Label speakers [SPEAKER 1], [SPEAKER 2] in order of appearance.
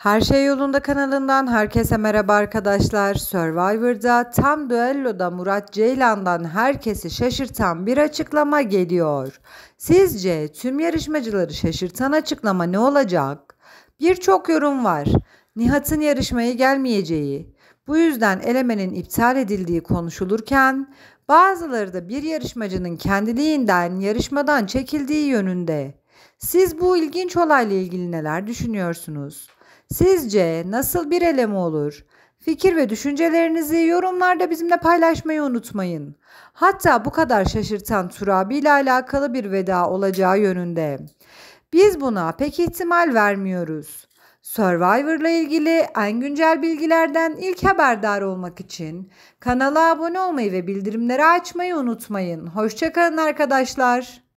[SPEAKER 1] Her Şey Yolunda kanalından herkese merhaba arkadaşlar. Survivor'da tam düelloda Murat Ceylan'dan herkesi şaşırtan bir açıklama geliyor. Sizce tüm yarışmacıları şaşırtan açıklama ne olacak? Birçok yorum var. Nihat'ın yarışmaya gelmeyeceği, bu yüzden elemenin iptal edildiği konuşulurken bazıları da bir yarışmacının kendiliğinden yarışmadan çekildiği yönünde. Siz bu ilginç olayla ilgili neler düşünüyorsunuz? Sizce nasıl bir eleme olur? Fikir ve düşüncelerinizi yorumlarda bizimle paylaşmayı unutmayın. Hatta bu kadar şaşırtan Turabi ile alakalı bir veda olacağı yönünde. Biz buna pek ihtimal vermiyoruz. Survivor'la ilgili en güncel bilgilerden ilk haberdar olmak için kanala abone olmayı ve bildirimleri açmayı unutmayın. Hoşçakalın arkadaşlar.